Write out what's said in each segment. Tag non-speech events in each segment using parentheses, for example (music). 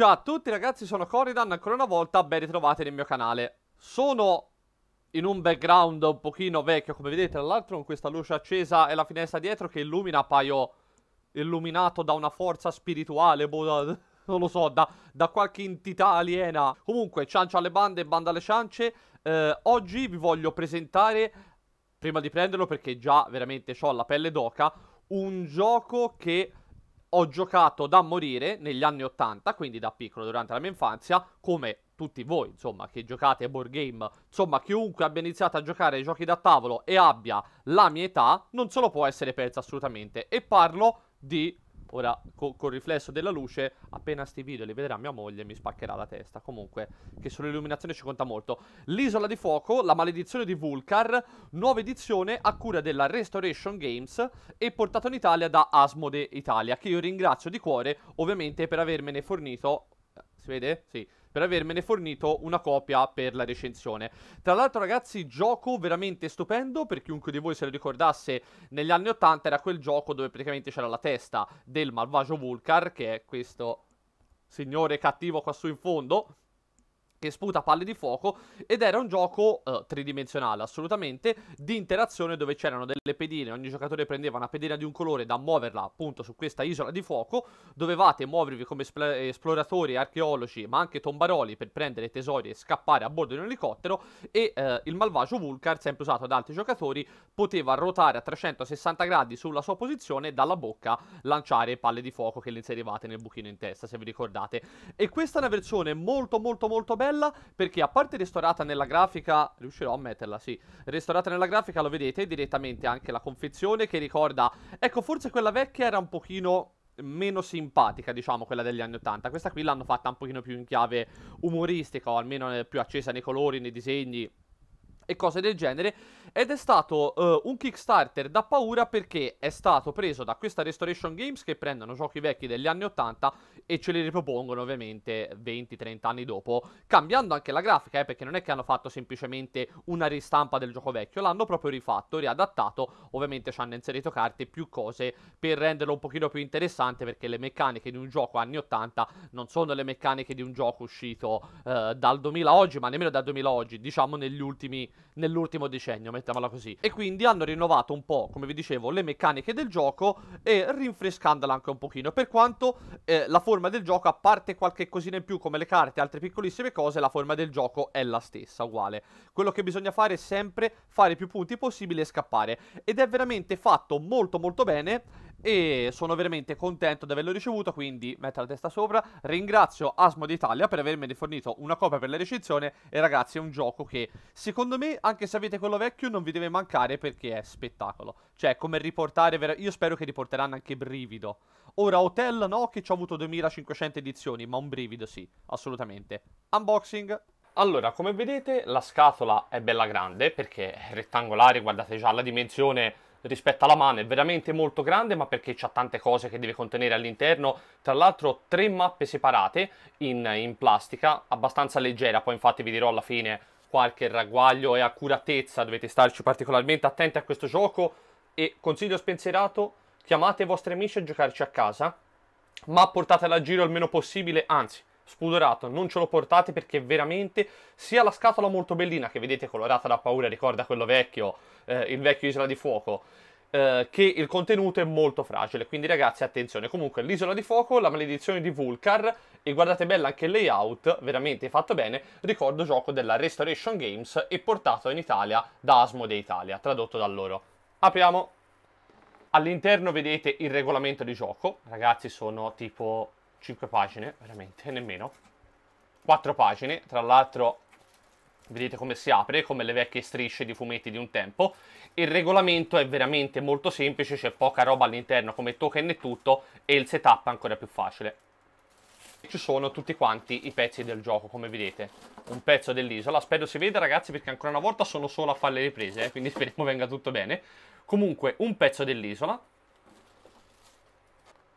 Ciao a tutti ragazzi, sono Coridan, ancora una volta ben ritrovati nel mio canale. Sono in un background un pochino vecchio, come vedete, tra l'altro con questa luce accesa e la finestra dietro che illumina, paio illuminato da una forza spirituale, boh, da, (laughs) non lo so, da, da, qualche entità aliena. Comunque, ciancia alle bande, banda alle ciance, eh, oggi vi voglio presentare, prima di prenderlo perché già veramente ho la pelle d'oca, un gioco che ho giocato da morire negli anni 80, quindi da piccolo durante la mia infanzia, come tutti voi, insomma, che giocate a board game, insomma, chiunque abbia iniziato a giocare ai giochi da tavolo e abbia la mia età, non se lo può essere perso assolutamente. E parlo di Ora, co col riflesso della luce, appena sti video li vedrà mia moglie, mi spaccherà la testa. Comunque, che sull'illuminazione ci conta molto. L'isola di fuoco, la maledizione di Vulcar, nuova edizione a cura della Restoration Games e portato in Italia da Asmode Italia, che io ringrazio di cuore, ovviamente, per avermene fornito... Eh, si vede? Sì per avermene fornito una copia per la recensione. Tra l'altro ragazzi, gioco veramente stupendo, per chiunque di voi se lo ricordasse, negli anni 80 era quel gioco dove praticamente c'era la testa del malvagio Vulcar, che è questo signore cattivo qua su in fondo, che sputa palle di fuoco ed era un gioco eh, tridimensionale assolutamente di interazione dove c'erano delle pedine, ogni giocatore prendeva una pedina di un colore da muoverla appunto su questa isola di fuoco, dovevate muovervi come esploratori, archeologi ma anche tombaroli per prendere tesori e scappare a bordo di un elicottero e eh, il malvagio Vulcar, sempre usato da altri giocatori, poteva ruotare a 360 gradi sulla sua posizione e dalla bocca lanciare palle di fuoco che le inserivate nel buchino in testa se vi ricordate e questa è una versione molto molto molto bella bella perché a parte ristorata nella grafica, riuscirò a metterla, sì, ristorata nella grafica lo vedete direttamente anche la confezione che ricorda, ecco forse quella vecchia era un pochino meno simpatica, diciamo, quella degli anni 80. Questa qui l'hanno fatta un pochino più in chiave umoristica, o almeno eh, più accesa nei colori, nei disegni, e cose del genere ed è stato uh, un Kickstarter da paura perché è stato preso da questa Restoration Games che prendono giochi vecchi degli anni 80 e ce li ripropongono ovviamente 20-30 anni dopo, cambiando anche la grafica, eh, perché non è che hanno fatto semplicemente una ristampa del gioco vecchio, l'hanno proprio rifatto, riadattato, ovviamente ci hanno inserito carte e più cose per renderlo un pochino più interessante perché le meccaniche di un gioco anni 80 non sono le meccaniche di un gioco uscito uh, dal 2000 oggi, ma nemmeno dal 2000 oggi, diciamo negli ultimi nell'ultimo decennio, mettiamola così. E quindi hanno rinnovato un po', come vi dicevo, le meccaniche del gioco e rinfrescandola anche un pochino, per quanto eh, la forma del gioco, a parte qualche cosina in più come le carte e altre piccolissime cose, la forma del gioco è la stessa, uguale. Quello che bisogna fare è sempre fare più punti possibili e scappare. Ed è veramente fatto molto molto bene e sono veramente contento di averlo ricevuto, quindi metto la testa sopra. Ringrazio Asmo d'Italia per avermi fornito una copia per la recensione e ragazzi è un gioco che secondo me, anche se avete quello vecchio, non vi deve mancare perché è spettacolo. Cioè, come riportare, io spero che riporteranno anche Brivido. Ora, Hotel no, che ci ho avuto 2500 edizioni, ma un brivido sì, assolutamente. Unboxing, allora, come vedete la scatola è bella grande perché è rettangolare, guardate già la dimensione rispetto alla mano è veramente molto grande ma perché ha tante cose che deve contenere all'interno tra l'altro tre mappe separate in, in, plastica abbastanza leggera poi infatti vi dirò alla fine qualche ragguaglio e accuratezza dovete starci particolarmente attenti a questo gioco e consiglio spensierato chiamate i vostri amici a giocarci a casa ma portatela a giro il meno possibile anzi spudorato, non ce lo portate perché veramente sia la scatola molto bellina che vedete colorata da paura, ricorda quello vecchio, eh, il vecchio Isola di Fuoco, eh, che il contenuto è molto fragile, quindi ragazzi attenzione, comunque l'isola di fuoco, la maledizione di Vulcar e guardate bella anche il layout, veramente fatto bene, ricordo gioco della Restoration Games e portato in Italia da Asmode Italia, tradotto da loro. Apriamo! All'interno vedete il regolamento di gioco, ragazzi sono tipo 5 pagine, veramente, (laughs) nemmeno. 4 pagine, tra l'altro vedete come si apre, come le vecchie strisce di fumetti di un tempo. Il regolamento è veramente molto semplice, c'è poca roba all'interno come token e tutto, e il setup è ancora più facile. Ci sono tutti quanti i pezzi del gioco, come vedete. Un pezzo dell'isola, spero si veda ragazzi perché ancora una volta sono solo a fare le riprese, eh, quindi (laughs) speriamo venga tutto bene. Comunque, un pezzo dell'isola,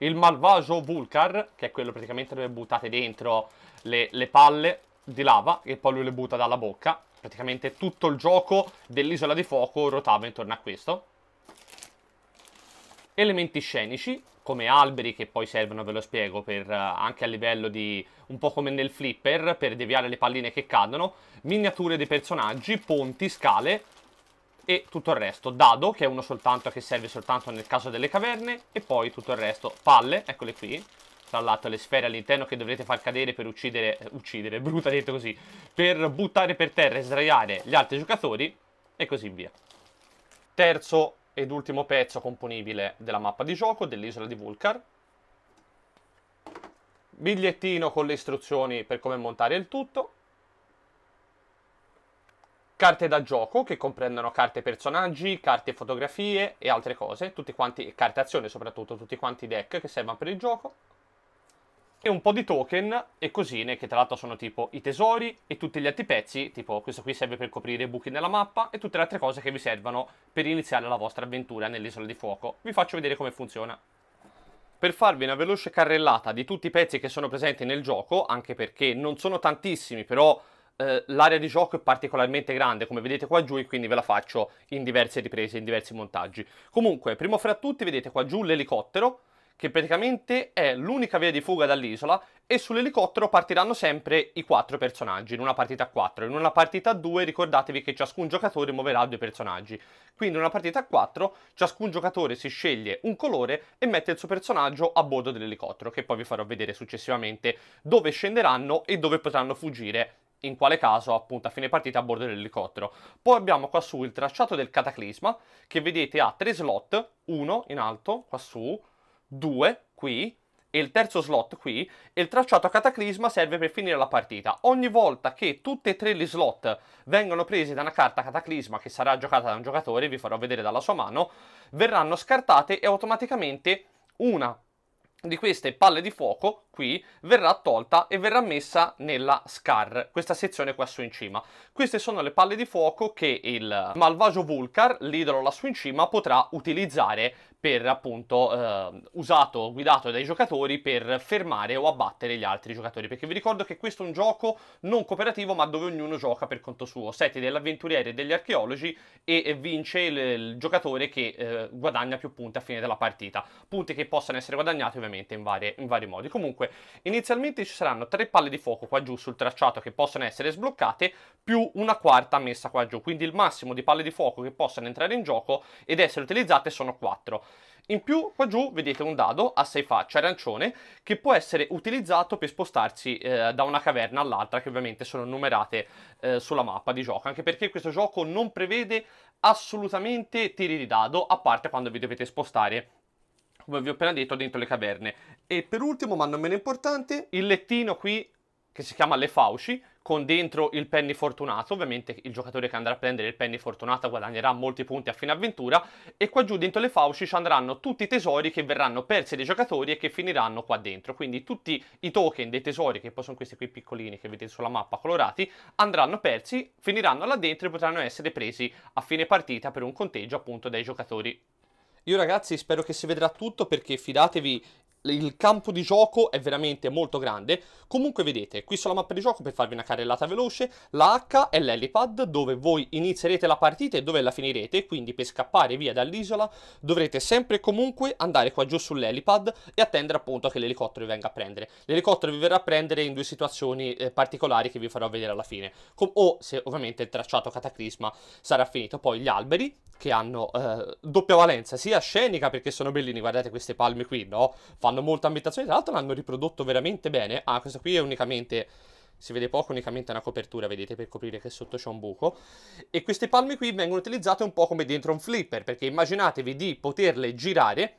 il malvagio Vulcar, che è quello praticamente dove buttate dentro le, le palle di lava e poi lui le butta dalla bocca. Praticamente tutto il gioco dell'isola di fuoco ruotava intorno a questo. Elementi scenici, come alberi che poi servono, ve lo spiego, per, uh, anche a livello di... un po' come nel flipper, per deviare le palline che cadono, miniature dei personaggi, ponti, scale, e tutto il resto. Dado, che è uno soltanto che serve soltanto nel caso delle caverne, e poi tutto il resto. Palle, eccole qui, tra l'altro le sfere all'interno che dovrete far cadere per uccidere, eh, uccidere, (laughs) brutta detto così, per buttare per terra e sdraiare gli altri giocatori, e così via. Terzo ed ultimo pezzo componibile della mappa di gioco dell'isola di Vulcar. Bigliettino con le istruzioni per come montare il tutto, carte da gioco che comprendono carte personaggi, carte fotografie e altre cose, tutti quanti, carte azione soprattutto, tutti quanti deck che servono per il gioco, e un po' di token e cosine che tra l'altro sono tipo i tesori e tutti gli altri pezzi, tipo questo qui serve per coprire i buchi nella mappa e tutte le altre cose che vi servono per iniziare la vostra avventura nell'isola di fuoco. Vi faccio vedere come funziona. Per farvi una veloce carrellata di tutti i pezzi che sono presenti nel gioco, anche perché non sono tantissimi, però eh, l'area di gioco è particolarmente grande, come vedete qua giù, e quindi ve la faccio in diverse riprese, in diversi montaggi. Comunque, primo fra tutti, vedete qua giù l'elicottero, che praticamente è l'unica via di fuga dall'isola e sull'elicottero partiranno sempre i quattro personaggi in una partita a quattro. In una partita a due, ricordatevi che ciascun giocatore muoverà due personaggi. Quindi in una partita a quattro, ciascun giocatore si sceglie un colore e mette il suo personaggio a bordo dell'elicottero che poi vi farò vedere successivamente dove scenderanno e dove potranno fuggire in quale caso appunto a fine partita a bordo dell'elicottero. Poi abbiamo qua su il tracciato del cataclisma che vedete ha tre slot, uno in alto qua su, due qui e il terzo slot qui e il tracciato cataclisma serve per finire la partita. Ogni volta che tutte e tre gli slot vengono presi da una carta cataclisma che sarà giocata da un giocatore, vi farò vedere dalla sua mano, verranno scartate e automaticamente una di queste palle di fuoco qui verrà tolta e verrà messa nella SCAR, questa sezione qua su in cima. Queste sono le palle di fuoco che il malvagio Vulcar, l'idolo lassù in cima, potrà utilizzare per appunto eh, usato, guidato dai giocatori per fermare o abbattere gli altri giocatori. Perché vi ricordo che questo è un gioco non cooperativo, ma dove ognuno gioca per conto suo. Sete dell'avventuriere e degli archeologi e vince il, il giocatore che eh, guadagna più punti a fine della partita. Punti che possono essere guadagnati ovviamente in, varie, in vari modi. Comunque, inizialmente ci saranno tre palle di fuoco qua giù sul tracciato che possono essere sbloccate, più una quarta messa qua giù. Quindi il massimo di palle di fuoco che possono entrare in gioco ed essere utilizzate sono quattro. In più qua giù vedete un dado a sei facce arancione che può essere utilizzato per spostarsi eh, da una caverna all'altra che ovviamente sono numerate eh, sulla mappa di gioco anche perché questo gioco non prevede assolutamente tiri di dado a parte quando vi dovete spostare come vi ho appena detto dentro le caverne e per ultimo ma non meno importante il lettino qui che si chiama Le Fauci, con dentro il penny fortunato, ovviamente il giocatore che andrà a prendere il penny fortunato guadagnerà molti punti a fine avventura, e qua giù dentro le fauci ci andranno tutti i tesori che verranno persi dai giocatori e che finiranno qua dentro, quindi tutti i token dei tesori, che poi sono questi qui piccolini che vedete sulla mappa colorati, andranno persi, finiranno là dentro e potranno essere presi a fine partita per un conteggio appunto dai giocatori. Io ragazzi spero che si vedrà tutto perché fidatevi il campo di gioco è veramente molto grande. Comunque vedete, qui sulla mappa di gioco per farvi una carrellata veloce, la H è l'helipad dove voi inizierete la partita e dove la finirete, quindi per scappare via dall'isola dovrete sempre e comunque andare qua giù sull'helipad e attendere appunto che l'elicottero vi venga a prendere. L'elicottero vi verrà a prendere in due situazioni eh, particolari che vi farò vedere alla fine, Com o se ovviamente il tracciato cataclisma sarà finito. Poi gli alberi che hanno eh, doppia valenza sia scenica perché sono bellini, guardate queste palme qui, no? Fanno fanno molta ambientazione, tra l'altro l'hanno riprodotto veramente bene. Ah, questa qui è unicamente si vede poco, unicamente una copertura, vedete, per coprire che sotto c'è un buco. E queste palme qui vengono utilizzate un po' come dentro un flipper, perché immaginatevi di poterle girare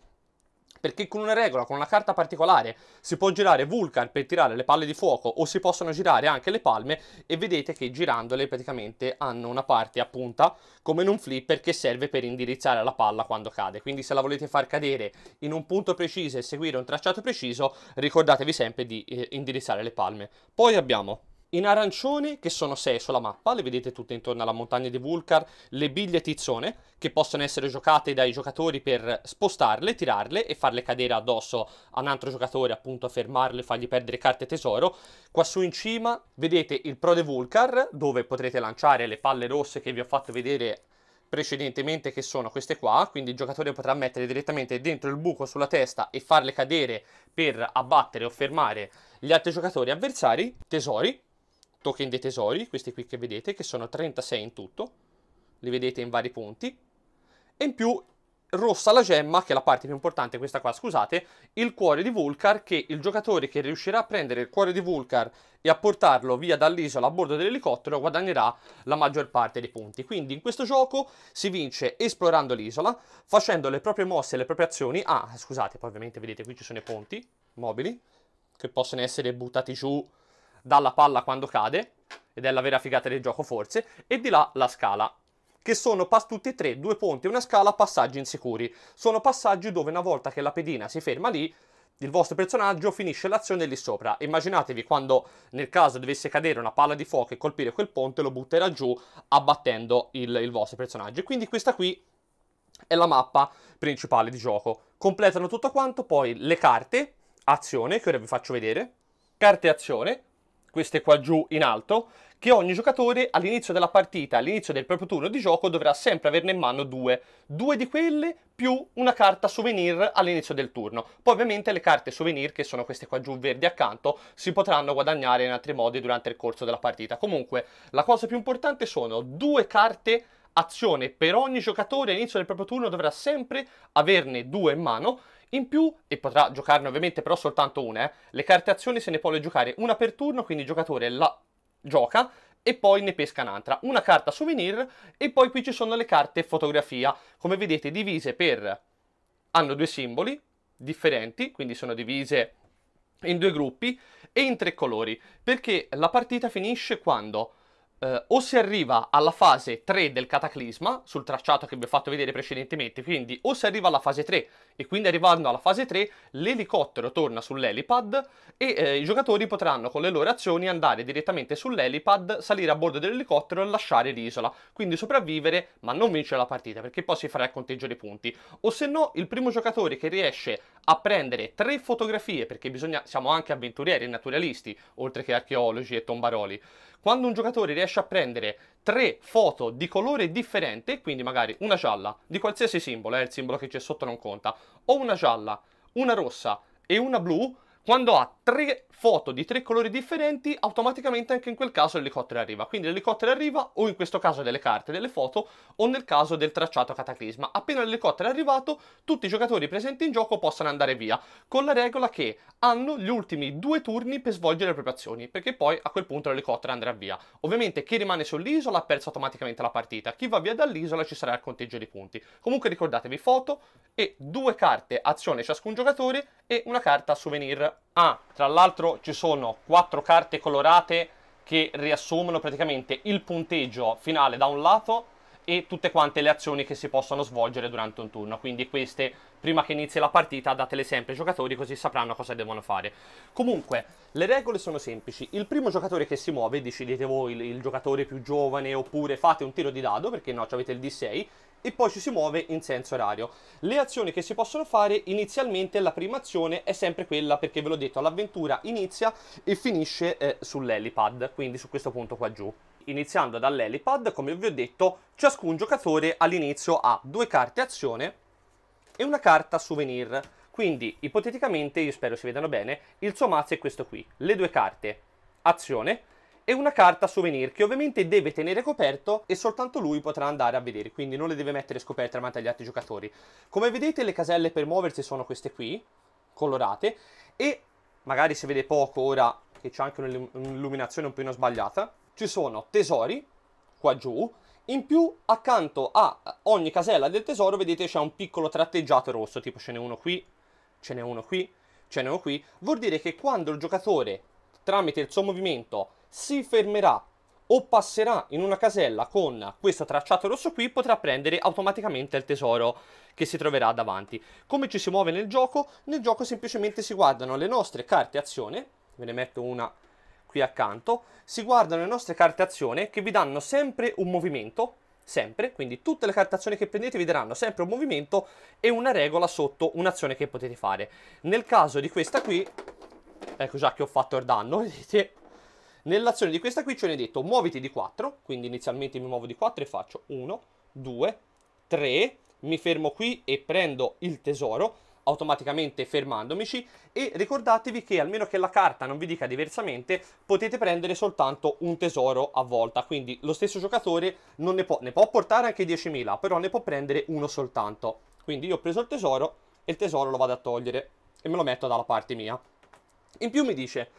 perché con una regola, con una carta particolare, si può girare Vulcan per tirare le palle di fuoco o si possono girare anche le palme e vedete che girandole praticamente hanno una parte a punta come in un flipper che serve per indirizzare la palla quando cade. Quindi se la volete far cadere in un punto preciso e seguire un tracciato preciso, ricordatevi sempre di eh, indirizzare le palme. Poi abbiamo in arancione che sono 6 sulla mappa, le vedete tutte intorno alla montagna di Vulcar, le biglie tizzone che possono essere giocate dai giocatori per spostarle, tirarle e farle cadere addosso a un altro giocatore, appunto fermarle, e fargli perdere carte tesoro. Quassù in cima vedete il Pro de Vulcar dove potrete lanciare le palle rosse che vi ho fatto vedere precedentemente che sono queste qua, quindi il giocatore potrà mettere direttamente dentro il buco sulla testa e farle cadere per abbattere o fermare gli altri giocatori avversari, tesori, token dei tesori, questi qui che vedete, che sono 36 in tutto, li vedete in vari punti, e in più rossa la gemma, che è la parte più importante, questa qua, scusate, il cuore di Vulcar, che il giocatore che riuscirà a prendere il cuore di Vulcar e a portarlo via dall'isola a bordo dell'elicottero guadagnerà la maggior parte dei punti. Quindi in questo gioco si vince esplorando l'isola, facendo le proprie mosse e le proprie azioni. Ah, scusate, poi ovviamente vedete qui ci sono i ponti mobili, che possono essere buttati giù dalla palla quando cade, ed è la vera figata del gioco forse, e di là la scala, che sono pass- tutti e tre, due ponti e una scala, passaggi insicuri. Sono passaggi dove una volta che la pedina si ferma lì, il vostro personaggio finisce l'azione lì sopra. Immaginatevi quando nel caso dovesse cadere una palla di fuoco e colpire quel ponte, lo butterà giù abbattendo il, il vostro personaggio. E quindi questa qui è la mappa principale di gioco. Completano tutto quanto, poi le carte, azione, che ora vi faccio vedere, carte azione, queste qua giù in alto, che ogni giocatore all'inizio della partita, all'inizio del proprio turno di gioco, dovrà sempre averne in mano due. Due di quelle più una carta souvenir all'inizio del turno. Poi ovviamente le carte souvenir, che sono queste qua giù verdi accanto, si potranno guadagnare in altri modi durante il corso della partita. Comunque, la cosa più importante sono due carte azione per ogni giocatore all'inizio del proprio turno dovrà sempre averne due in mano in più, e potrà giocarne ovviamente però soltanto una, eh, le carte azioni se ne può giocare una per turno, quindi il giocatore la gioca e poi ne pesca un'altra, una carta souvenir e poi qui ci sono le carte fotografia, come vedete divise per... hanno due simboli differenti, quindi sono divise in due gruppi e in tre colori, perché la partita finisce quando eh, o si arriva alla fase 3 del cataclisma, sul tracciato che vi ho fatto vedere precedentemente, quindi o si arriva alla fase 3 e quindi arrivando alla fase 3 l'elicottero torna sull'elipad e eh, i giocatori potranno con le loro azioni andare direttamente sull'elipad, salire a bordo dell'elicottero e lasciare l'isola, quindi sopravvivere ma non vincere la partita perché poi si farà il conteggio dei punti. O se no il primo giocatore che riesce a prendere tre fotografie, perché bisogna, siamo anche avventurieri e naturalisti, oltre che archeologi e tombaroli, quando un giocatore riesce a prendere tre foto di colore differente, quindi magari una gialla di qualsiasi simbolo, eh, il simbolo che c'è sotto non conta, o una gialla, una rossa e una blu, quando ha tre foto di tre colori differenti, automaticamente anche in quel caso l'elicottero arriva. Quindi l'elicottero arriva o in questo caso delle carte, delle foto, o nel caso del tracciato cataclisma. Appena l'elicottero è arrivato, tutti i giocatori presenti in gioco possono andare via, con la regola che hanno gli ultimi due turni per svolgere le proprie azioni, perché poi a quel punto l'elicottero andrà via. Ovviamente chi rimane sull'isola ha perso automaticamente la partita, chi va via dall'isola ci sarà il conteggio di punti. Comunque ricordatevi foto e due carte azione ciascun giocatore e una carta souvenir Ah, tra l'altro ci sono quattro carte colorate che riassumono praticamente il punteggio finale da un lato e tutte quante le azioni che si possono svolgere durante un turno. Quindi queste, prima che inizi la partita, datele sempre ai giocatori così sapranno cosa devono fare. Comunque, le regole sono semplici. Il primo giocatore che si muove, decidete voi il, il giocatore più giovane oppure fate un tiro di dado, perché no, avete il D6, e poi ci si muove in senso orario. Le azioni che si possono fare inizialmente la prima azione è sempre quella perché ve l'ho detto l'avventura inizia e finisce eh, sull'helipad quindi su questo punto qua giù. Iniziando dall'helipad come vi ho detto ciascun giocatore all'inizio ha due carte azione e una carta souvenir quindi ipoteticamente io spero si vedano bene il suo mazzo è questo qui le due carte azione e una carta souvenir che ovviamente deve tenere coperto e soltanto lui potrà andare a vedere, quindi non le deve mettere scoperte davanti agli altri giocatori. Come vedete le caselle per muoversi sono queste qui, colorate, e magari si vede poco ora che c'è anche un'illuminazione un po' sbagliata, ci sono tesori qua giù, in più accanto a ogni casella del tesoro vedete c'è un piccolo tratteggiato rosso, tipo ce n'è uno qui, ce n'è uno qui, ce n'è uno qui, vuol dire che quando il giocatore tramite il suo movimento si fermerà o passerà in una casella con questo tracciato rosso qui potrà prendere automaticamente il tesoro che si troverà davanti. Come ci si muove nel gioco? Nel gioco semplicemente si guardano le nostre carte azione, ve ne metto una qui accanto, si guardano le nostre carte azione che vi danno sempre un movimento, sempre, quindi tutte le carte azione che prendete vi daranno sempre un movimento e una regola sotto un'azione che potete fare. Nel caso di questa qui, ecco già che ho fatto il danno, vedete, Nell'azione di questa qui ci ho detto muoviti di 4, quindi inizialmente mi muovo di 4 e faccio 1, 2, 3, mi fermo qui e prendo il tesoro automaticamente fermandomici e ricordatevi che almeno che la carta non vi dica diversamente potete prendere soltanto un tesoro a volta quindi lo stesso giocatore non ne può, ne può portare anche 10.000 però ne può prendere uno soltanto quindi io ho preso il tesoro e il tesoro lo vado a togliere e me lo metto dalla parte mia in più mi dice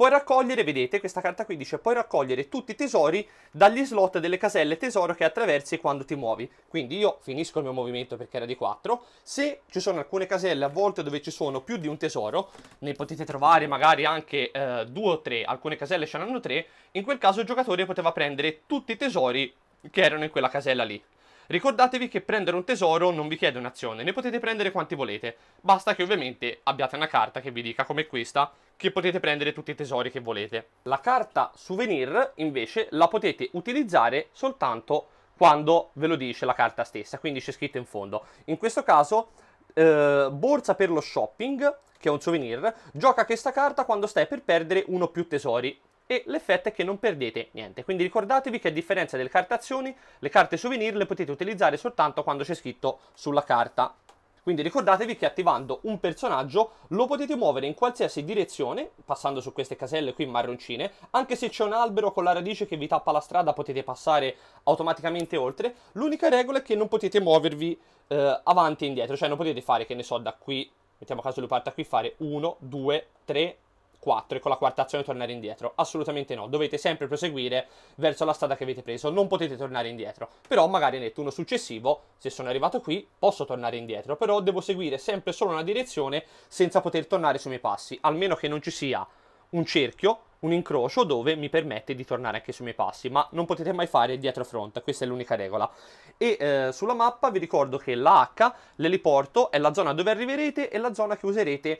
Puoi raccogliere, vedete, questa carta qui dice puoi raccogliere tutti i tesori dagli slot delle caselle tesoro che attraversi quando ti muovi. Quindi io finisco il mio movimento perché era di 4. Se ci sono alcune caselle a volte dove ci sono più di un tesoro, ne potete trovare magari anche 2 eh, o tre, alcune caselle ce ne hanno tre, in quel caso il giocatore poteva prendere tutti i tesori che erano in quella casella lì. Ricordatevi che prendere un tesoro non vi chiede un'azione, ne potete prendere quanti volete, basta che ovviamente abbiate una carta che vi dica come questa che potete prendere tutti i tesori che volete. La carta souvenir invece la potete utilizzare soltanto quando ve lo dice la carta stessa, quindi c'è scritto in fondo. In questo caso eh, borsa per lo shopping, che è un souvenir, gioca questa carta quando stai per perdere uno o più tesori e l'effetto è che non perdete niente. Quindi ricordatevi che a differenza delle carte azioni, le carte souvenir le potete utilizzare soltanto quando c'è scritto sulla carta. Quindi ricordatevi che attivando un personaggio lo potete muovere in qualsiasi direzione, passando su queste caselle qui marroncine, anche se c'è un albero con la radice che vi tappa la strada potete passare automaticamente oltre, l'unica regola è che non potete muovervi eh, avanti e indietro, cioè non potete fare, che ne so, da qui, mettiamo caso lui parta qui, fare 1, 2, 3, 4 e con la quarta azione tornare indietro. Assolutamente no, dovete sempre proseguire verso la strada che avete preso, non potete tornare indietro. Però magari nel turno successivo, se sono arrivato qui, posso tornare indietro, però devo seguire sempre solo una direzione senza poter tornare sui miei passi, almeno che non ci sia un cerchio un incrocio dove mi permette di tornare anche sui miei passi, ma non potete mai fare dietro front, questa è l'unica regola. E eh, sulla mappa vi ricordo che la H, l'eliporto, è la zona dove arriverete e la zona che userete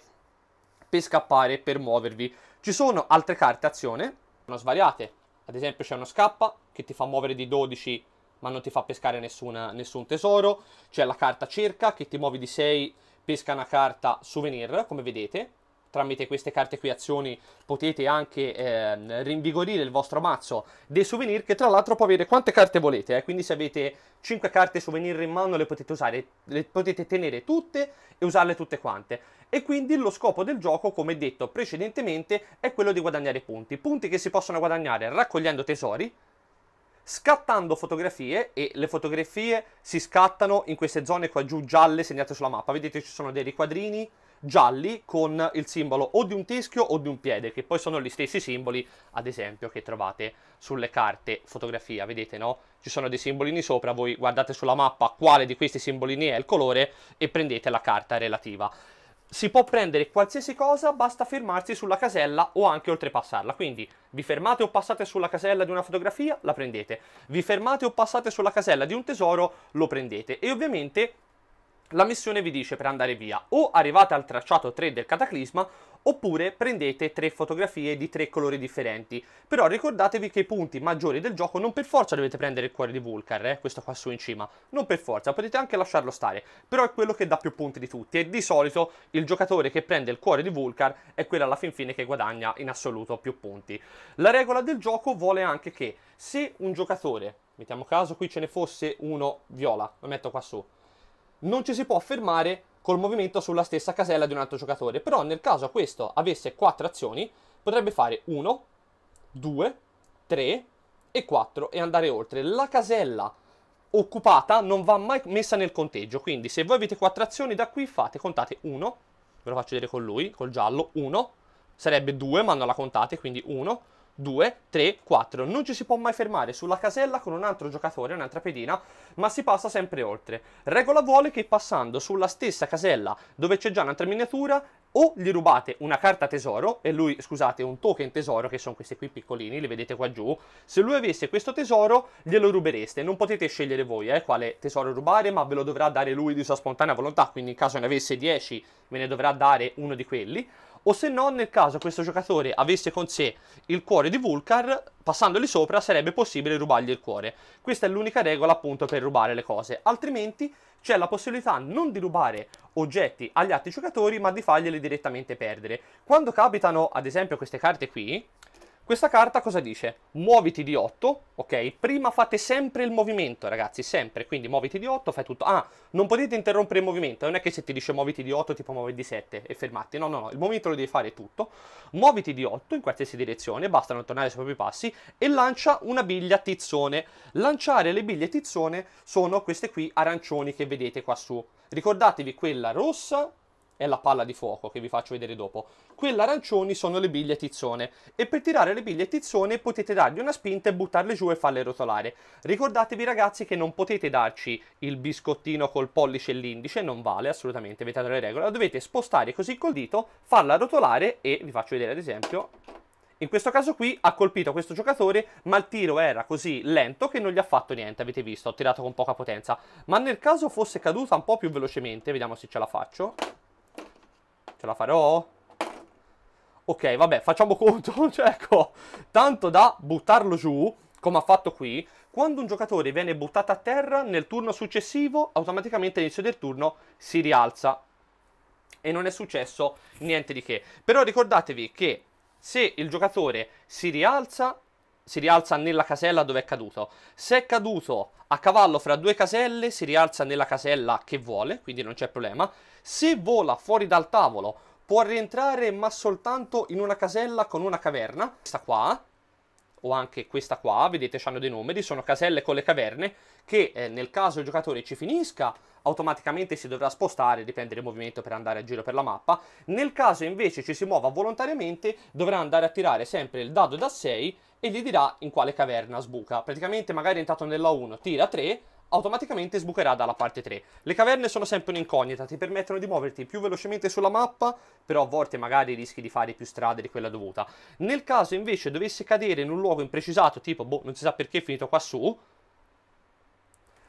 per scappare per muovervi. Ci sono altre carte azione, sono svariate. Ad esempio c'è uno scappa che ti fa muovere di 12 ma non ti fa pescare nessuna, nessun tesoro. C'è la carta cerca che ti muovi di 6, pesca una carta souvenir, come vedete tramite queste carte qui azioni potete anche eh, rinvigorire il vostro mazzo dei souvenir che tra l'altro può avere quante carte volete eh? quindi se avete 5 carte souvenir in mano le potete usare le potete tenere tutte e usarle tutte quante e quindi lo scopo del gioco come detto precedentemente è quello di guadagnare punti punti che si possono guadagnare raccogliendo tesori scattando fotografie e le fotografie si scattano in queste zone qua giù gialle segnate sulla mappa vedete ci sono dei riquadrini gialli con il simbolo o di un teschio o di un piede, che poi sono gli stessi simboli, ad esempio, che trovate sulle carte fotografia, vedete no? Ci sono dei simbolini sopra, voi guardate sulla mappa quale di questi simbolini è il colore e prendete la carta relativa si può prendere qualsiasi cosa, basta fermarsi sulla casella o anche oltrepassarla. Quindi vi fermate o passate sulla casella di una fotografia, la prendete. Vi fermate o passate sulla casella di un tesoro, lo prendete. E ovviamente la missione vi dice per andare via o arrivate al tracciato 3 del cataclisma oppure prendete tre fotografie di tre colori differenti. Però ricordatevi che i punti maggiori del gioco non per forza dovete prendere il cuore di Vulcar, eh, questo qua su in cima, non per forza, potete anche lasciarlo stare, però è quello che dà più punti di tutti e di solito il giocatore che prende il cuore di Vulcar è quello alla fin fine che guadagna in assoluto più punti. La regola del gioco vuole anche che se un giocatore, mettiamo caso qui ce ne fosse uno viola, lo metto qua su, non ci si può fermare col movimento sulla stessa casella di un altro giocatore, però nel caso questo avesse 4 azioni, potrebbe fare 1, 2, 3 e 4 e andare oltre. La casella occupata non va mai messa nel conteggio, quindi se voi avete 4 azioni da qui fate, contate 1, ve lo faccio vedere con lui, col giallo, 1, sarebbe 2 ma non la contate, quindi 1, 2, 3, 4. Non ci si può mai fermare sulla casella con un altro giocatore, un'altra pedina, ma si passa sempre oltre. Regola vuole che passando sulla stessa casella dove c'è già un'altra miniatura, o gli rubate una carta tesoro, e lui, scusate, un token tesoro, che sono questi qui piccolini, li vedete qua giù, se lui avesse questo tesoro, glielo rubereste, non potete scegliere voi eh, quale tesoro rubare, ma ve lo dovrà dare lui di sua spontanea volontà, quindi in caso ne avesse 10, ve ne dovrà dare uno di quelli, o se no nel caso questo giocatore avesse con sé il cuore di Vulcar, passandoli sopra sarebbe possibile rubargli il cuore. Questa è l'unica regola appunto per rubare le cose, altrimenti c'è la possibilità non di rubare oggetti agli altri giocatori ma di farglieli direttamente perdere. Quando capitano ad esempio queste carte qui, questa carta cosa dice? Muoviti di 8, ok? Prima fate sempre il movimento, ragazzi, sempre. Quindi muoviti di 8, fai tutto. Ah, non potete interrompere il movimento. Non è che se ti dice muoviti di 8, tipo muoviti di 7 e fermati. No, no, no. Il movimento lo devi fare tutto. Muoviti di 8 in qualsiasi direzione, basta non tornare sui propri passi. E lancia una biglia tizzone. Lanciare le biglie tizzone sono queste qui arancioni che vedete qua su. Ricordatevi quella rossa è la palla di fuoco che vi faccio vedere dopo. Quelle arancioni sono le biglie tizzone e per tirare le biglie tizzone potete dargli una spinta e buttarle giù e farle rotolare. Ricordatevi ragazzi che non potete darci il biscottino col pollice e l'indice, non vale assolutamente, avete le regole, la dovete spostare così col dito, farla rotolare e vi faccio vedere ad esempio in questo caso qui ha colpito questo giocatore, ma il tiro era così lento che non gli ha fatto niente, avete visto, ho tirato con poca potenza. Ma nel caso fosse caduta un po' più velocemente, vediamo se ce la faccio. Ce la farò? Ok, vabbè, facciamo conto, (laughs) cioè, ecco, tanto da buttarlo giù, come ha fatto qui, quando un giocatore viene buttato a terra nel turno successivo, automaticamente all'inizio del turno si rialza e non è successo niente di che. Però ricordatevi che se il giocatore si rialza si rialza nella casella dove è caduto. Se è caduto a cavallo fra due caselle, si rialza nella casella che vuole, quindi non c'è problema. Se vola fuori dal tavolo, può rientrare ma soltanto in una casella con una caverna, questa qua, o anche questa qua, vedete hanno dei numeri, sono caselle con le caverne, che eh, nel caso il giocatore ci finisca automaticamente si dovrà spostare, riprendere il movimento per andare a giro per la mappa. Nel caso invece ci si muova volontariamente, dovrà andare a tirare sempre il dado da 6 e gli dirà in quale caverna sbuca. Praticamente magari è entrato nella 1, tira 3, automaticamente sbucherà dalla parte 3. Le caverne sono sempre un'incognita, ti permettono di muoverti più velocemente sulla mappa, però a volte magari rischi di fare più strade di quella dovuta. Nel caso invece dovesse cadere in un luogo imprecisato, tipo boh, non si sa perché è finito qua su,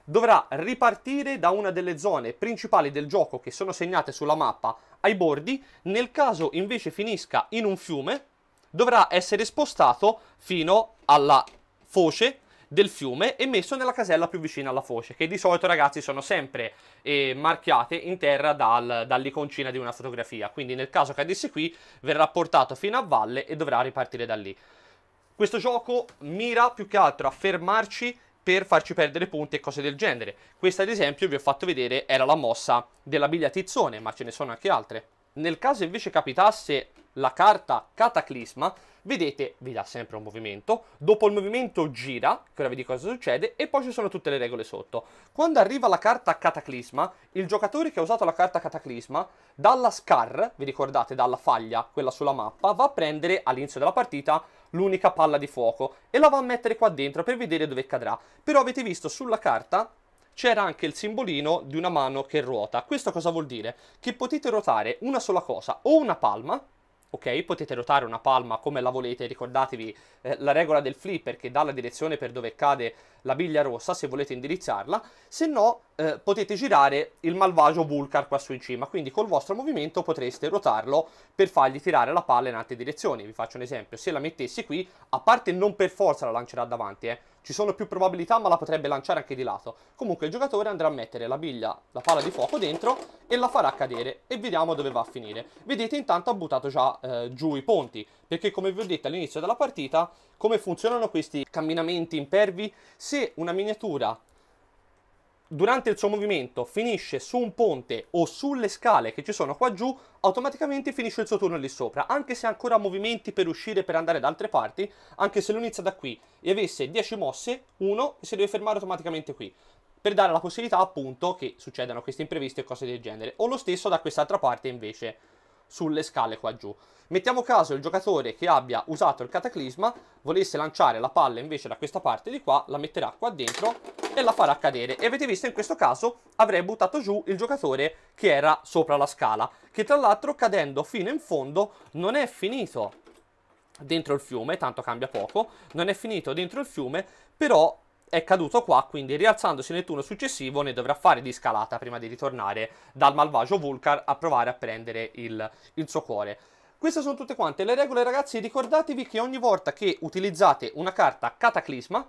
dovrà ripartire da una delle zone principali del gioco che sono segnate sulla mappa ai bordi, nel caso invece finisca in un fiume, dovrà essere spostato fino alla foce del fiume e messo nella casella più vicina alla foce, che di solito ragazzi sono sempre eh, marchiate in terra dal, dall'iconcina di una fotografia, quindi nel caso cadesse qui verrà portato fino a valle e dovrà ripartire da lì. Questo gioco mira più che altro a fermarci per farci perdere punti e cose del genere. Questa ad esempio vi ho fatto vedere era la mossa della biglia Tizzone, ma ce ne sono anche altre. Nel caso invece capitasse la carta Cataclisma, vedete, vi dà sempre un movimento, dopo il movimento gira, che ora vi dico cosa succede, e poi ci sono tutte le regole sotto. Quando arriva la carta Cataclisma, il giocatore che ha usato la carta Cataclisma, dalla Scar, vi ricordate, dalla faglia, quella sulla mappa, va a prendere all'inizio della partita l'unica palla di fuoco e la va a mettere qua dentro per vedere dove cadrà. Però avete visto sulla carta c'era anche il simbolino di una mano che ruota. Questo cosa vuol dire? Che potete ruotare una sola cosa o una palma ok? Potete rotare una palma come la volete, ricordatevi eh, la regola del flipper che dà la direzione per dove cade la biglia rossa se volete indirizzarla, se no eh, potete girare il malvagio Vulcar qua su in cima, quindi col vostro movimento potreste rotarlo per fargli tirare la palla in altre direzioni, vi faccio un esempio, se la mettessi qui, a parte non per forza la lancerà davanti, eh, ci sono più probabilità ma la potrebbe lanciare anche di lato. Comunque il giocatore andrà a mettere la biglia, la pala di fuoco dentro e la farà cadere e vediamo dove va a finire. Vedete intanto ha buttato già eh, giù i ponti perché come vi ho detto all'inizio della partita come funzionano questi camminamenti impervi se una miniatura durante il suo movimento finisce su un ponte o sulle scale che ci sono qua giù, automaticamente finisce il suo turno lì sopra, anche se ha ancora movimenti per uscire per andare da altre parti, anche se lo inizia da qui e avesse 10 mosse, uno si deve fermare automaticamente qui per dare la possibilità appunto che succedano questi imprevisti e cose del genere. O lo stesso da quest'altra parte invece sulle scale qua giù. Mettiamo caso il giocatore che abbia usato il cataclisma volesse lanciare la palla invece da questa parte di qua, la metterà qua dentro e la farà cadere. E avete visto in questo caso avrei buttato giù il giocatore che era sopra la scala, che tra l'altro cadendo fino in fondo non è finito dentro il fiume, tanto cambia poco, non è finito dentro il fiume, però è caduto qua, quindi rialzandosi nel turno successivo ne dovrà fare di scalata prima di ritornare dal malvagio Vulcar a provare a prendere il, il suo cuore. Queste sono tutte quante le regole ragazzi, ricordatevi che ogni volta che utilizzate una carta Cataclisma,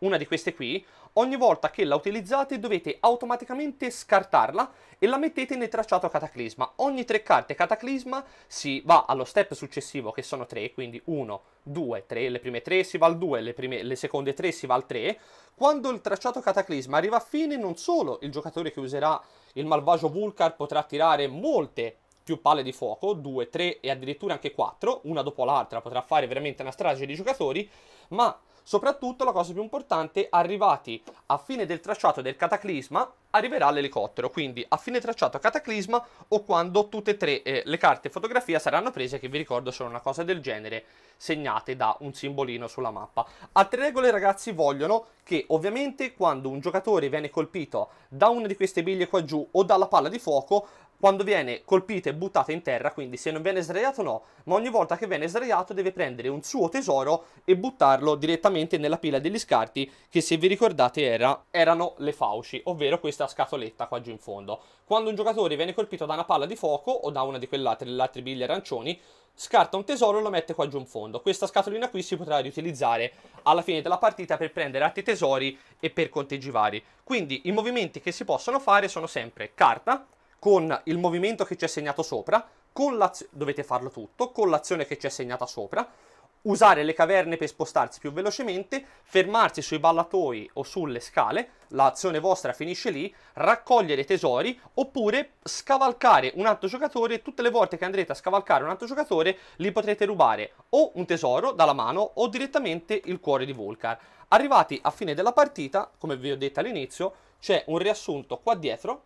una di queste qui, ogni volta che la utilizzate dovete automaticamente scartarla e la mettete nel tracciato cataclisma. Ogni tre carte cataclisma si va allo step successivo che sono tre, quindi 1, 2, 3, le prime tre si va al 2, le, prime, le seconde tre si va al 3. Quando il tracciato cataclisma arriva a fine non solo il giocatore che userà il malvagio Vulcar potrà tirare molte più palle di fuoco, 2, 3 e addirittura anche 4, una dopo l'altra potrà fare veramente una strage di giocatori, ma Soprattutto la cosa più importante, arrivati a fine del tracciato del cataclisma, arriverà l'elicottero, quindi a fine tracciato cataclisma o quando tutte e tre eh, le carte fotografia saranno prese, che vi ricordo sono una cosa del genere, segnate da un simbolino sulla mappa. Altre regole ragazzi vogliono che ovviamente quando un giocatore viene colpito da una di queste biglie qua giù o dalla palla di fuoco quando viene colpita e buttata in terra, quindi se non viene sdraiato no, ma ogni volta che viene sdraiato deve prendere un suo tesoro e buttarlo direttamente nella pila degli scarti che se vi ricordate era, erano le fauci, ovvero questa scatoletta qua giù in fondo. Quando un giocatore viene colpito da una palla di fuoco o da una di quelle altre biglie arancioni, scarta un tesoro e lo mette qua giù in fondo. Questa scatolina qui si potrà riutilizzare alla fine della partita per prendere altri tesori e per conteggi vari. Quindi i movimenti che si possono fare sono sempre carta, con il movimento che ci è segnato sopra, dovete farlo tutto, con l'azione che ci è segnata sopra, usare le caverne per spostarsi più velocemente, fermarsi sui ballatoi o sulle scale, l'azione vostra finisce lì, raccogliere tesori oppure scavalcare un altro giocatore, tutte le volte che andrete a scavalcare un altro giocatore li potrete rubare o un tesoro dalla mano o direttamente il cuore di Volcar. Arrivati a fine della partita, come vi ho detto all'inizio, c'è un riassunto qua dietro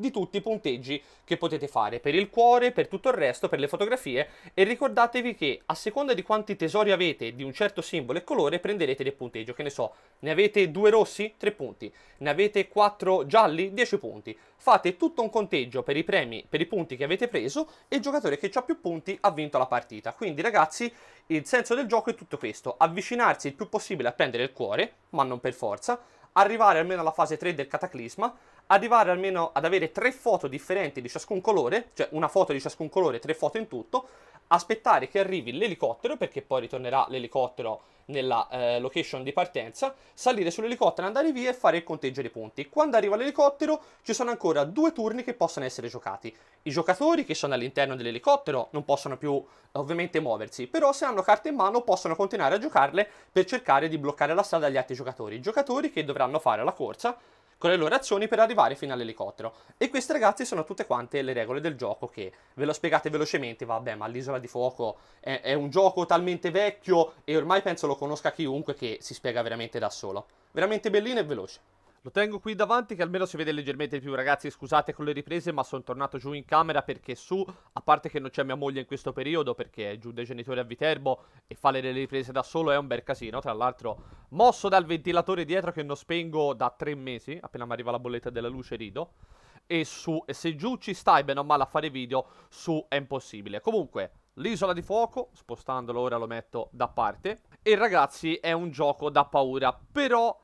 di tutti i punteggi che potete fare per il cuore, per tutto il resto, per le fotografie e ricordatevi che a seconda di quanti tesori avete di un certo simbolo e colore prenderete del punteggio, che ne so, ne avete due rossi? 3 punti, ne avete quattro gialli? 10 punti. Fate tutto un conteggio per i premi, per i punti che avete preso e il giocatore che ha più punti ha vinto la partita. Quindi ragazzi, il senso del gioco è tutto questo, avvicinarsi il più possibile a prendere il cuore, ma non per forza, arrivare almeno alla fase 3 del cataclisma, arrivare almeno ad avere tre foto differenti di ciascun colore, cioè una foto di ciascun colore, tre foto in tutto, aspettare che arrivi l'elicottero, perché poi ritornerà l'elicottero nella eh, location di partenza, salire sull'elicottero, andare via e fare il conteggio dei punti. Quando arriva l'elicottero ci sono ancora due turni che possono essere giocati. I giocatori che sono all'interno dell'elicottero non possono più ovviamente muoversi, però se hanno carte in mano possono continuare a giocarle per cercare di bloccare la strada agli altri giocatori. I giocatori che dovranno fare la corsa con le loro azioni per arrivare fino all'elicottero. E queste ragazzi sono tutte quante le regole del gioco che ve lo spiegate velocemente, vabbè ma l'isola di fuoco è, è un gioco talmente vecchio e ormai penso lo conosca chiunque che si spiega veramente da solo. Veramente bellino e veloce. Lo tengo qui davanti che almeno si vede leggermente di più ragazzi scusate con le riprese ma sono tornato giù in camera perché su a parte che non c'è mia moglie in questo periodo perché è giù dai genitori a Viterbo e fare le riprese da solo è un bel casino tra l'altro mosso dal ventilatore dietro che non spengo da tre mesi appena mi arriva la bolletta della luce rido e su e se giù ci stai bene o male a fare video su è impossibile comunque L'isola di fuoco, spostandolo ora lo metto da parte. E ragazzi è un gioco da paura, però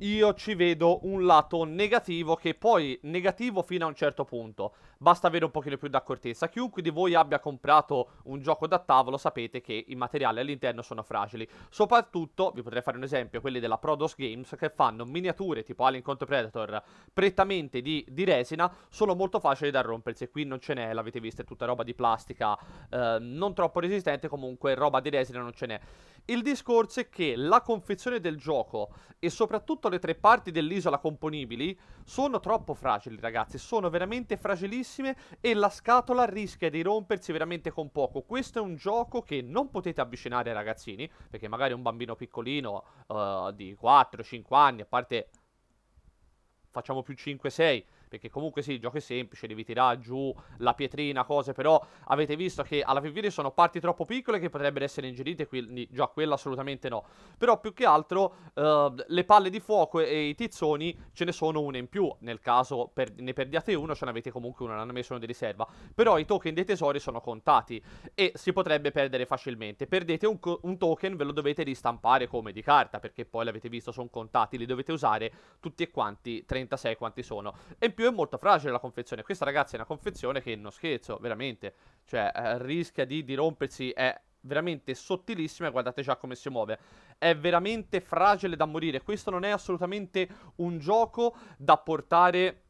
io ci vedo un lato negativo che poi negativo fino a un certo punto basta avere un pochino più d'accortezza. Chiunque di voi abbia comprato un gioco da tavolo sapete che i materiali all'interno sono fragili, soprattutto, vi potrei fare un esempio, quelli della Prodos Games che fanno miniature tipo Alien contro Predator prettamente di, di resina, sono molto facili da rompersi, qui non ce n'è, l'avete visto, è tutta roba di plastica eh, non troppo resistente, comunque roba di resina non ce n'è. Il discorso è che la confezione del gioco e soprattutto le tre parti dell'isola componibili sono troppo fragili ragazzi, sono veramente fragilissime velocissime e la scatola rischia di rompersi veramente con poco. Questo è un gioco che non potete avvicinare ai ragazzini, perché magari un bambino piccolino uh, di 4-5 anni, a parte facciamo più 5-6, perché comunque sì, il gioco è semplice, devi tirare giù la pietrina, cose, però avete visto che alla fine sono parti troppo piccole che potrebbero essere ingerite, quindi già quella assolutamente no. Però più che altro eh, le palle di fuoco e i tizzoni ce ne sono una in più, nel caso per, ne perdiate uno ce ne avete comunque una, ne hanno messo uno di riserva. Però i token dei tesori sono contati e si potrebbe perdere facilmente. Perdete un, un token, ve lo dovete ristampare come di carta, perché poi l'avete visto, sono contati, li dovete usare tutti e quanti, 36 quanti sono. E in più è molto fragile la confezione. Questa, ragazzi, è una confezione che non scherzo, veramente. Cioè, eh, rischia di rompersi. È veramente sottilissima. Guardate già come si muove. È veramente fragile da morire. Questo non è assolutamente un gioco da portare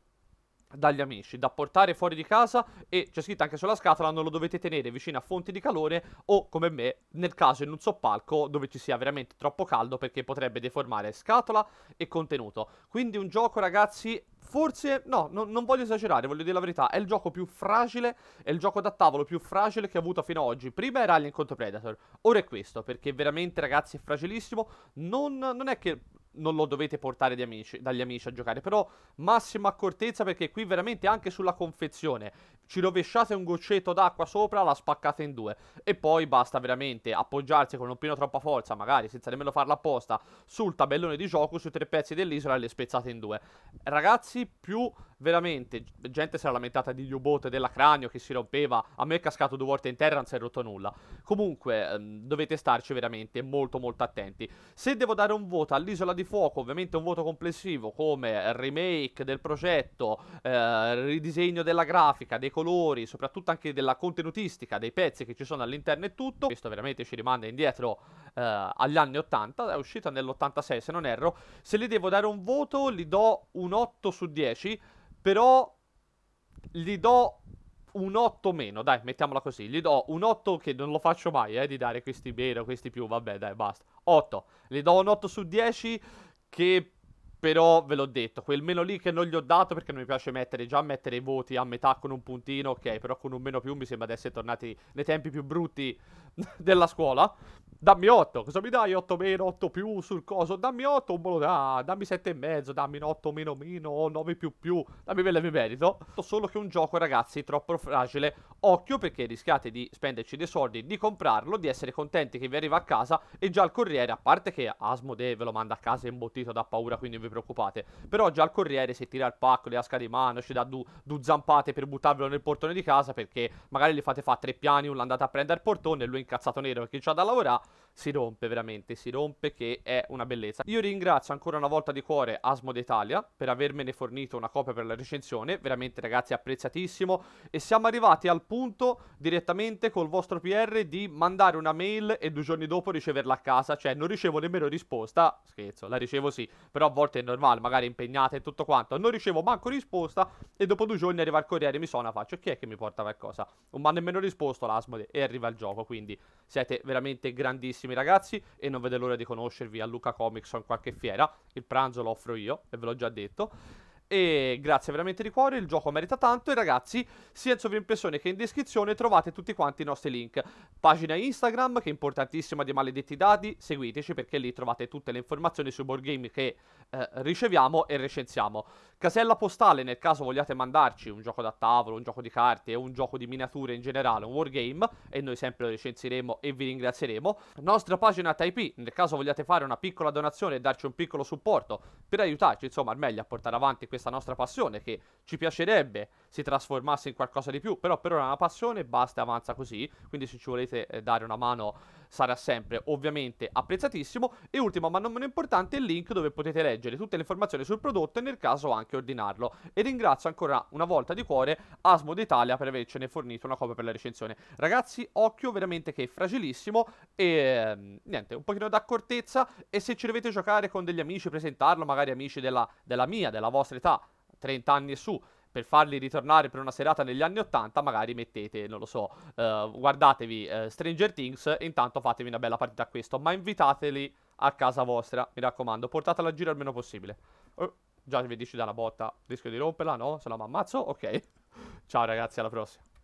dagli amici da portare fuori di casa e c'è scritto anche sulla scatola non lo dovete tenere vicino a fonti di calore o come me nel caso in un soppalco dove ci sia veramente troppo caldo perché potrebbe deformare scatola e contenuto quindi un gioco ragazzi forse no, no non voglio esagerare voglio dire la verità è il gioco più fragile è il gioco da tavolo più fragile che ho avuto fino ad oggi prima era Alien contro Predator ora è questo perché veramente ragazzi è fragilissimo non, non è che non lo dovete portare amici, dagli amici a giocare, però massima accortezza perché qui veramente anche sulla confezione ci rovesciate un goccetto d'acqua sopra, la spaccate in due e poi basta veramente appoggiarsi con un pino troppa forza, magari senza nemmeno farla apposta, sul tabellone di gioco, sui tre pezzi dell'isola e le spezzate in due. Ragazzi, più veramente gente si era lamentata di U-Boat, della cranio che si rompeva, a me è cascato due volte in terra, non si è rotto nulla. Comunque ehm, dovete starci veramente molto molto attenti. Se devo dare un voto all'Isola di Fuoco, ovviamente un voto complessivo come remake del progetto, eh, ridisegno della grafica, dei colori, soprattutto anche della contenutistica, dei pezzi che ci sono all'interno e tutto, questo veramente ci rimanda indietro eh, agli anni 80, è uscita nell'86 se non erro, se li devo dare un voto li do un 8 su 10 però gli do un 8 meno, dai, mettiamola così. Gli do un 8 che non lo faccio mai, eh, di dare questi meno, questi più, vabbè, dai, basta. 8. Gli do un 8 su 10 che però ve l'ho detto, quel meno lì che non gli ho dato perché non mi piace mettere, già mettere i voti a metà con un puntino, ok, però con un meno più mi sembra di essere tornati nei tempi più brutti della scuola. Dammi 8, cosa mi dai? 8 meno, 8 più sul coso? Dammi 8, un lo dà, dammi 7 e mezzo, dammi 8 meno meno, 9 più più, dammi quello che merito. Solo che un gioco, ragazzi, troppo fragile. Occhio perché rischiate di spenderci dei soldi, di comprarlo, di essere contenti che vi arriva a casa e già il corriere, a parte che Asmode ve lo manda a casa imbottito da paura, quindi non vi preoccupate. Però già il corriere se tira il pacco, le asca di mano, ci dà due zampate per buttarvelo nel portone di casa perché magari li fate fare tre piani, uno l'andate a prendere il portone e lui incazzato nero perché c'ha da lavorare, si rompe veramente, si rompe che è una bellezza. Io ringrazio ancora una volta di cuore Asmo d'Italia per avermene fornito una copia per la recensione, veramente ragazzi apprezzatissimo e siamo arrivati al punto direttamente col vostro PR di mandare una mail e due giorni dopo riceverla a casa, cioè non ricevo nemmeno risposta, scherzo, la ricevo sì, però a volte è normale, magari impegnata e tutto quanto, non ricevo manco risposta e dopo due giorni arriva il corriere, mi suona, faccio chi è che mi porta qualcosa? Non mi ha nemmeno risposto l'Asmode e arriva il gioco, quindi siete veramente grandissimi ragazzi e non vedo l'ora di conoscervi a Luca Comics o in qualche fiera. Il pranzo lo offro io e ve l'ho già detto. E grazie veramente di cuore, il gioco merita tanto e ragazzi, sia in sovrimpressione che in descrizione trovate tutti quanti i nostri link. Pagina Instagram che è importantissima di Maledetti Dadi, seguiteci perché lì trovate tutte le informazioni sui board game che eh, riceviamo e recensiamo. Casella postale nel caso vogliate mandarci un gioco da tavolo, un gioco di carte o un gioco di miniature in generale, un wargame e noi sempre lo recensiremo e vi ringrazieremo. Nostra pagina Taipei nel caso vogliate fare una piccola donazione e darci un piccolo supporto per aiutarci insomma al meglio a portare avanti questo questa nostra passione che ci piacerebbe si trasformasse in qualcosa di più, però per ora è una passione, basta e avanza così, quindi se ci volete eh, dare una mano sarà sempre ovviamente apprezzatissimo. E ultimo ma non meno importante il link dove potete leggere tutte le informazioni sul prodotto e nel caso anche ordinarlo. E ringrazio ancora una volta di cuore Asmod Italia per avercene fornito una copia per la recensione. Ragazzi, occhio veramente che è fragilissimo e ehm, niente, un pochino d'accortezza e se ci dovete giocare con degli amici, presentarlo, magari amici della, della mia, della vostra età, 30 anni e su, per farli ritornare per una serata negli anni 80, magari mettete, non lo so, eh, guardatevi eh, Stranger Things e intanto fatevi una bella partita a questo, ma invitateli a casa vostra, mi raccomando, portatela a giro il meno possibile. Oh, già vi dici dalla botta, rischio di romperla, no? Se no mi ammazzo, ok. (laughs) Ciao ragazzi, alla prossima.